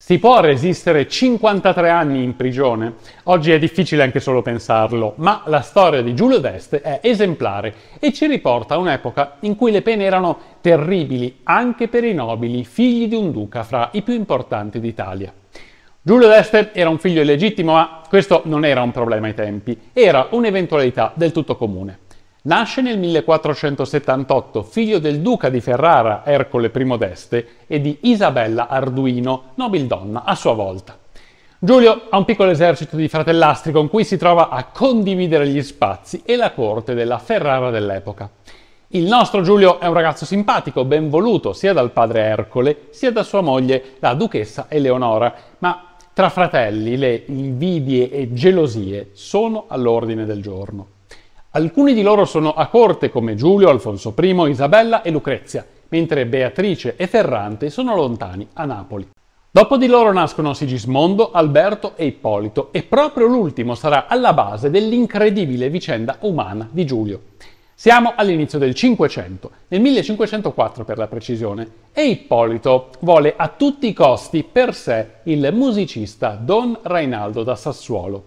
Si può resistere 53 anni in prigione? Oggi è difficile anche solo pensarlo, ma la storia di Giulio d'Este è esemplare e ci riporta a un'epoca in cui le pene erano terribili anche per i nobili, figli di un duca fra i più importanti d'Italia. Giulio d'Este era un figlio illegittimo, ma questo non era un problema ai tempi, era un'eventualità del tutto comune. Nasce nel 1478, figlio del duca di Ferrara Ercole I d'Este e di Isabella Arduino, nobildonna a sua volta. Giulio ha un piccolo esercito di fratellastri con cui si trova a condividere gli spazi e la corte della Ferrara dell'epoca. Il nostro Giulio è un ragazzo simpatico, ben voluto sia dal padre Ercole sia da sua moglie, la duchessa Eleonora, ma tra fratelli le invidie e gelosie sono all'ordine del giorno. Alcuni di loro sono a corte come Giulio, Alfonso I, Isabella e Lucrezia, mentre Beatrice e Ferrante sono lontani a Napoli. Dopo di loro nascono Sigismondo, Alberto e Ippolito e proprio l'ultimo sarà alla base dell'incredibile vicenda umana di Giulio. Siamo all'inizio del Cinquecento, nel 1504 per la precisione, e Ippolito vuole a tutti i costi per sé il musicista Don Rainaldo da Sassuolo.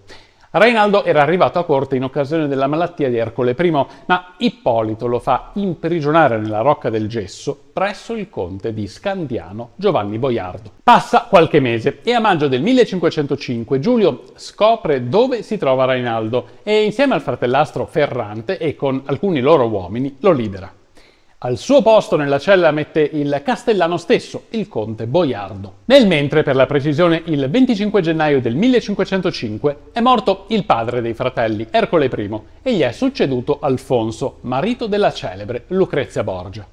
Reinaldo era arrivato a corte in occasione della malattia di Ercole I, ma Ippolito lo fa imprigionare nella Rocca del Gesso presso il conte di Scandiano Giovanni Boiardo. Passa qualche mese e a maggio del 1505 Giulio scopre dove si trova Reinaldo e insieme al fratellastro Ferrante e con alcuni loro uomini lo libera. Al suo posto nella cella mette il castellano stesso, il conte Boiardo. Nel mentre, per la precisione, il 25 gennaio del 1505 è morto il padre dei fratelli, Ercole I, e gli è succeduto Alfonso, marito della celebre Lucrezia Borgia.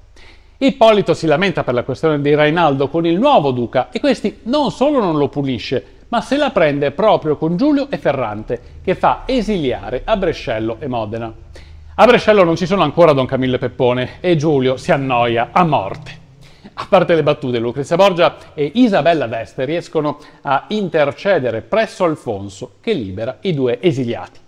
Ippolito si lamenta per la questione di Rainaldo con il nuovo duca e questi non solo non lo punisce, ma se la prende proprio con Giulio e Ferrante, che fa esiliare a Brescello e Modena. A Brescello non ci sono ancora Don Camillo e Peppone e Giulio si annoia a morte. A parte le battute, Lucrezia Borgia e Isabella d'Este riescono a intercedere presso Alfonso, che libera i due esiliati.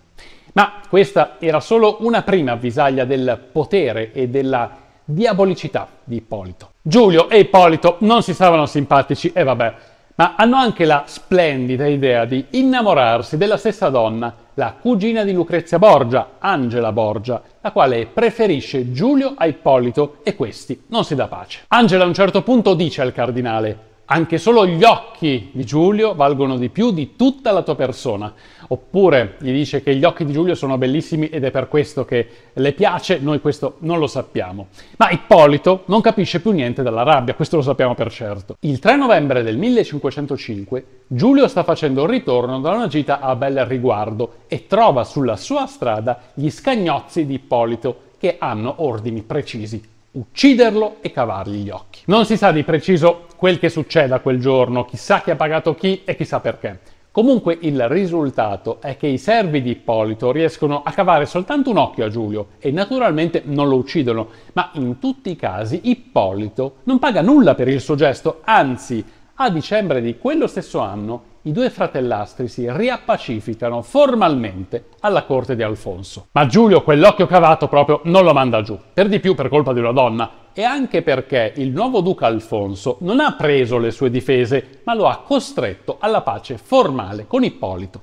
Ma questa era solo una prima avvisaglia del potere e della diabolicità di Ippolito. Giulio e Ippolito non si stavano simpatici e vabbè, ma hanno anche la splendida idea di innamorarsi della stessa donna la cugina di Lucrezia Borgia, Angela Borgia, la quale preferisce Giulio a Ippolito e questi non si dà pace. Angela a un certo punto dice al cardinale anche solo gli occhi di Giulio valgono di più di tutta la tua persona. Oppure gli dice che gli occhi di Giulio sono bellissimi ed è per questo che le piace, noi questo non lo sappiamo. Ma Ippolito non capisce più niente dalla rabbia, questo lo sappiamo per certo. Il 3 novembre del 1505 Giulio sta facendo un ritorno da una gita a Bel Riguardo e trova sulla sua strada gli scagnozzi di Ippolito che hanno ordini precisi ucciderlo e cavargli gli occhi. Non si sa di preciso quel che succeda quel giorno, chissà chi ha pagato chi e chissà perché. Comunque il risultato è che i servi di Ippolito riescono a cavare soltanto un occhio a Giulio e naturalmente non lo uccidono, ma in tutti i casi Ippolito non paga nulla per il suo gesto, anzi a dicembre di quello stesso anno i due fratellastri si riappacificano formalmente alla corte di Alfonso. Ma Giulio quell'occhio cavato proprio non lo manda giù, per di più per colpa di una donna, e anche perché il nuovo duca Alfonso non ha preso le sue difese, ma lo ha costretto alla pace formale con Ippolito.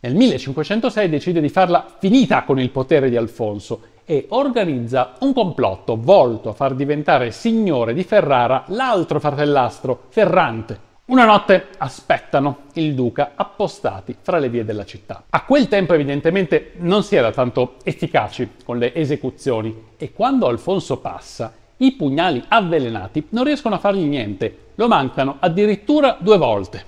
Nel 1506 decide di farla finita con il potere di Alfonso e organizza un complotto volto a far diventare signore di Ferrara l'altro fratellastro, Ferrante, una notte aspettano il duca appostati fra le vie della città. A quel tempo evidentemente non si era tanto efficaci con le esecuzioni e quando Alfonso passa, i pugnali avvelenati non riescono a fargli niente, lo mancano addirittura due volte.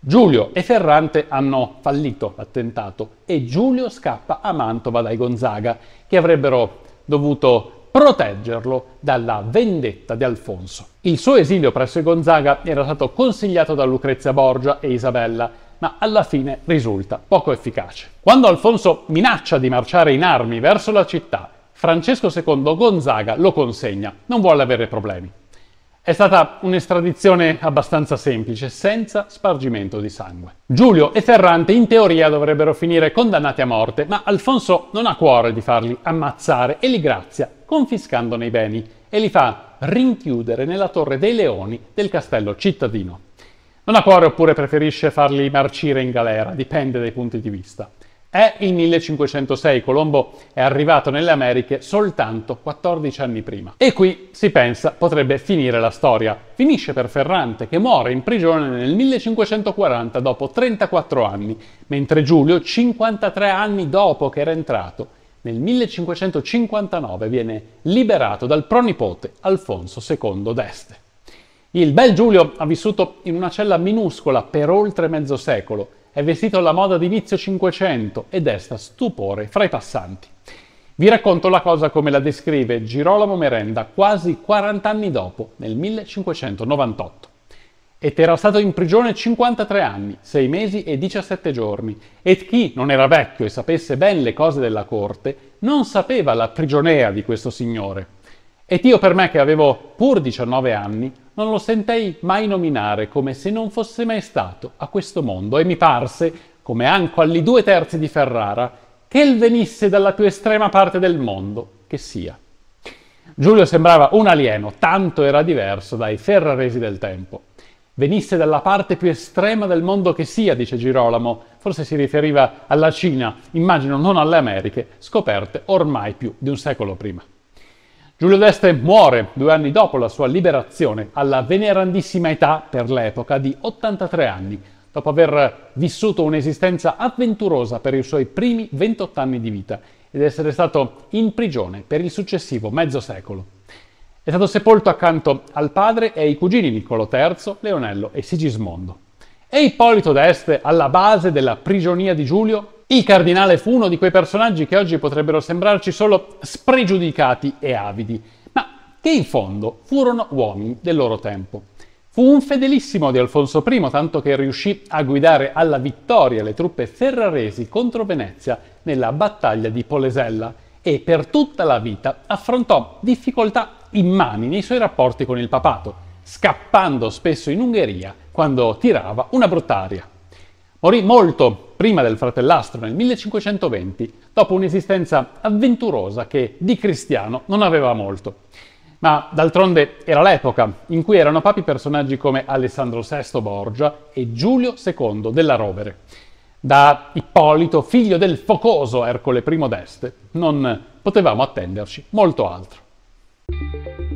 Giulio e Ferrante hanno fallito l'attentato e Giulio scappa a Mantova dai Gonzaga, che avrebbero dovuto proteggerlo dalla vendetta di Alfonso. Il suo esilio presso Gonzaga era stato consigliato da Lucrezia Borgia e Isabella, ma alla fine risulta poco efficace. Quando Alfonso minaccia di marciare in armi verso la città, Francesco II Gonzaga lo consegna, non vuole avere problemi. È stata un'estradizione abbastanza semplice, senza spargimento di sangue. Giulio e Ferrante in teoria dovrebbero finire condannati a morte, ma Alfonso non ha cuore di farli ammazzare e li grazia, confiscandone i beni, e li fa rinchiudere nella Torre dei Leoni del castello cittadino. Non ha cuore oppure preferisce farli marcire in galera, dipende dai punti di vista. È il 1506, Colombo è arrivato nelle Americhe soltanto 14 anni prima. E qui, si pensa, potrebbe finire la storia. Finisce per Ferrante, che muore in prigione nel 1540 dopo 34 anni, mentre Giulio, 53 anni dopo che era entrato, nel 1559 viene liberato dal pronipote Alfonso II d'Este. Il bel Giulio ha vissuto in una cella minuscola per oltre mezzo secolo, è vestito alla moda d'inizio Cinquecento e desta stupore fra i passanti. Vi racconto la cosa come la descrive Girolamo Merenda quasi 40 anni dopo, nel 1598. Ed era stato in prigione 53 anni, 6 mesi e 17 giorni, ed chi non era vecchio e sapesse ben le cose della corte, non sapeva la prigionea di questo signore. Ed io per me che avevo pur 19 anni, non lo sentei mai nominare come se non fosse mai stato a questo mondo e mi parse, come anco agli due terzi di Ferrara, che il venisse dalla più estrema parte del mondo che sia. Giulio sembrava un alieno, tanto era diverso dai ferraresi del tempo. Venisse dalla parte più estrema del mondo che sia, dice Girolamo, forse si riferiva alla Cina, immagino non alle Americhe, scoperte ormai più di un secolo prima. Giulio d'Este muore due anni dopo la sua liberazione, alla venerandissima età per l'epoca di 83 anni, dopo aver vissuto un'esistenza avventurosa per i suoi primi 28 anni di vita ed essere stato in prigione per il successivo mezzo secolo. È stato sepolto accanto al padre e ai cugini Niccolo III, Leonello e Sigismondo. E Ippolito d'Este alla base della prigionia di Giulio? Il cardinale fu uno di quei personaggi che oggi potrebbero sembrarci solo spregiudicati e avidi, ma che in fondo furono uomini del loro tempo. Fu un fedelissimo di Alfonso I, tanto che riuscì a guidare alla vittoria le truppe ferraresi contro Venezia nella battaglia di Polesella e per tutta la vita affrontò difficoltà immani nei suoi rapporti con il papato, scappando spesso in Ungheria quando tirava una brutta aria. Morì molto prima del fratellastro nel 1520, dopo un'esistenza avventurosa che di cristiano non aveva molto. Ma d'altronde era l'epoca in cui erano papi personaggi come Alessandro VI Borgia e Giulio II della Rovere. Da Ippolito, figlio del focoso Ercole I d'Este, non potevamo attenderci molto altro.